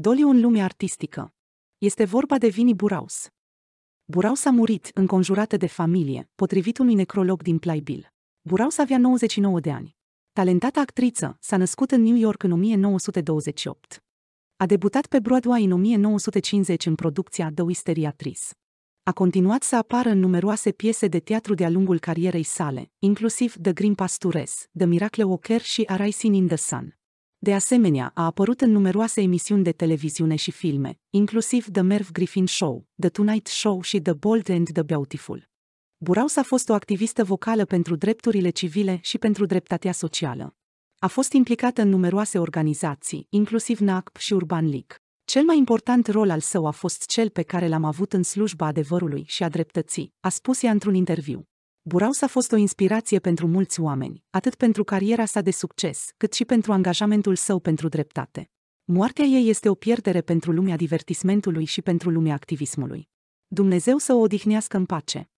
Doliu în lumea artistică. Este vorba de Vini Buraus. Buraus a murit, înconjurată de familie, potrivit unui necrolog din Playbill. Buraus avea 99 de ani. Talentata actriță s-a născut în New York în 1928. A debutat pe Broadway în 1950 în producția The Wisteriatrice. A continuat să apară în numeroase piese de teatru de-a lungul carierei sale, inclusiv The Green Pastures, The Miracle Walker și A in the Sun. De asemenea, a apărut în numeroase emisiuni de televiziune și filme, inclusiv The Merv Griffin Show, The Tonight Show și The Bold and the Beautiful. Buraus a fost o activistă vocală pentru drepturile civile și pentru dreptatea socială. A fost implicată în numeroase organizații, inclusiv NACP și Urban League. Cel mai important rol al său a fost cel pe care l-am avut în slujba adevărului și a dreptății, a spus ea într-un interviu. Buraus a fost o inspirație pentru mulți oameni, atât pentru cariera sa de succes, cât și pentru angajamentul său pentru dreptate. Moartea ei este o pierdere pentru lumea divertismentului și pentru lumea activismului. Dumnezeu să o odihnească în pace.